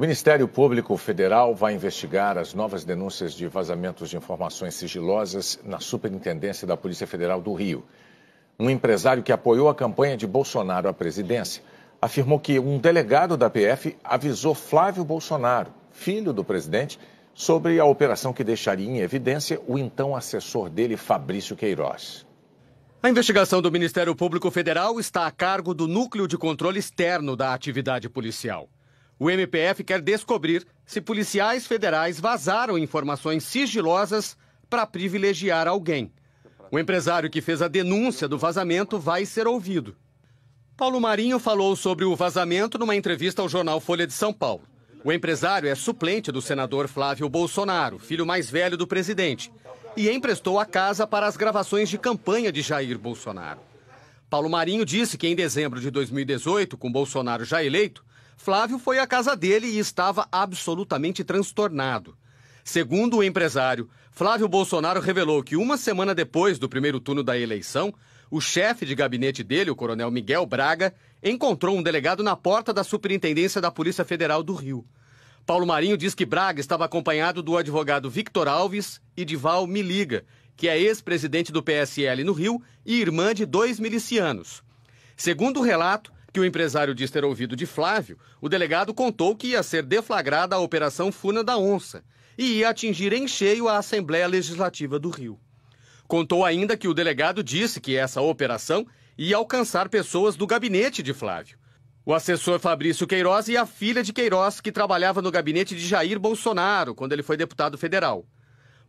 O Ministério Público Federal vai investigar as novas denúncias de vazamentos de informações sigilosas na Superintendência da Polícia Federal do Rio. Um empresário que apoiou a campanha de Bolsonaro à presidência afirmou que um delegado da PF avisou Flávio Bolsonaro, filho do presidente, sobre a operação que deixaria em evidência o então assessor dele, Fabrício Queiroz. A investigação do Ministério Público Federal está a cargo do Núcleo de Controle Externo da Atividade Policial. O MPF quer descobrir se policiais federais vazaram informações sigilosas para privilegiar alguém. O empresário que fez a denúncia do vazamento vai ser ouvido. Paulo Marinho falou sobre o vazamento numa entrevista ao jornal Folha de São Paulo. O empresário é suplente do senador Flávio Bolsonaro, filho mais velho do presidente, e emprestou a casa para as gravações de campanha de Jair Bolsonaro. Paulo Marinho disse que em dezembro de 2018, com Bolsonaro já eleito, Flávio foi à casa dele e estava absolutamente transtornado. Segundo o empresário, Flávio Bolsonaro revelou que uma semana depois do primeiro turno da eleição, o chefe de gabinete dele, o coronel Miguel Braga, encontrou um delegado na porta da Superintendência da Polícia Federal do Rio. Paulo Marinho diz que Braga estava acompanhado do advogado Victor Alves e de Val Miliga, que é ex-presidente do PSL no Rio e irmã de dois milicianos. Segundo o relato, que o empresário diz ter ouvido de Flávio, o delegado contou que ia ser deflagrada a Operação Funa da Onça e ia atingir em cheio a Assembleia Legislativa do Rio. Contou ainda que o delegado disse que essa operação ia alcançar pessoas do gabinete de Flávio. O assessor Fabrício Queiroz e a filha de Queiroz, que trabalhava no gabinete de Jair Bolsonaro quando ele foi deputado federal.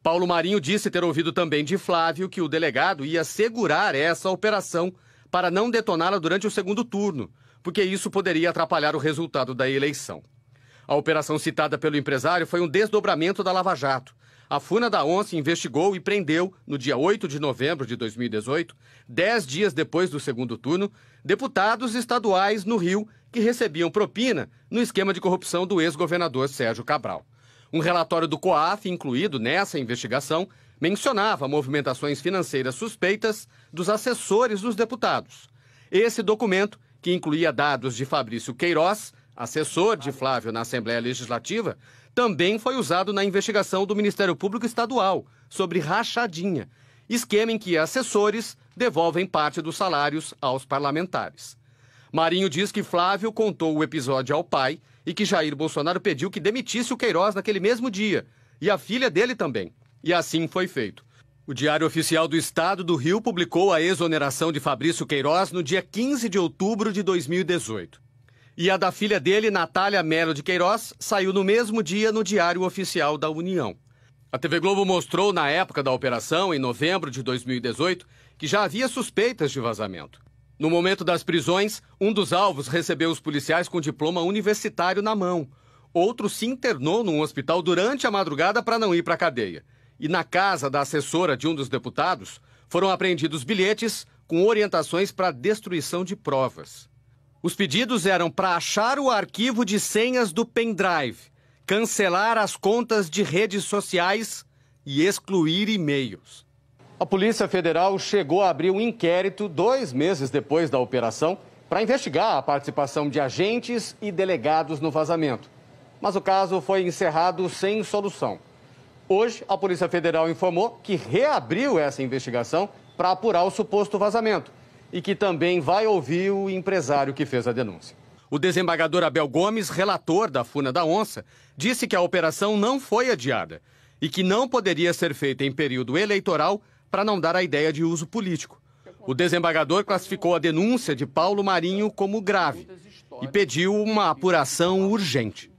Paulo Marinho disse ter ouvido também de Flávio que o delegado ia segurar essa operação para não detoná-la durante o segundo turno, porque isso poderia atrapalhar o resultado da eleição. A operação citada pelo empresário foi um desdobramento da Lava Jato. A Funa da ONCE investigou e prendeu, no dia 8 de novembro de 2018, dez dias depois do segundo turno, deputados estaduais no Rio que recebiam propina no esquema de corrupção do ex-governador Sérgio Cabral. Um relatório do COAF, incluído nessa investigação, mencionava movimentações financeiras suspeitas dos assessores dos deputados. Esse documento, que incluía dados de Fabrício Queiroz, assessor de Flávio na Assembleia Legislativa, também foi usado na investigação do Ministério Público Estadual sobre rachadinha, esquema em que assessores devolvem parte dos salários aos parlamentares. Marinho diz que Flávio contou o episódio ao pai e que Jair Bolsonaro pediu que demitisse o Queiroz naquele mesmo dia, e a filha dele também. E assim foi feito. O Diário Oficial do Estado do Rio publicou a exoneração de Fabrício Queiroz no dia 15 de outubro de 2018. E a da filha dele, Natália Melo de Queiroz, saiu no mesmo dia no Diário Oficial da União. A TV Globo mostrou na época da operação, em novembro de 2018, que já havia suspeitas de vazamento. No momento das prisões, um dos alvos recebeu os policiais com diploma universitário na mão. Outro se internou num hospital durante a madrugada para não ir para a cadeia e na casa da assessora de um dos deputados foram apreendidos bilhetes com orientações para destruição de provas. Os pedidos eram para achar o arquivo de senhas do pendrive, cancelar as contas de redes sociais e excluir e-mails. A Polícia Federal chegou a abrir um inquérito dois meses depois da operação para investigar a participação de agentes e delegados no vazamento. Mas o caso foi encerrado sem solução. Hoje, a Polícia Federal informou que reabriu essa investigação para apurar o suposto vazamento e que também vai ouvir o empresário que fez a denúncia. O desembargador Abel Gomes, relator da Funa da Onça, disse que a operação não foi adiada e que não poderia ser feita em período eleitoral para não dar a ideia de uso político. O desembargador classificou a denúncia de Paulo Marinho como grave e pediu uma apuração urgente.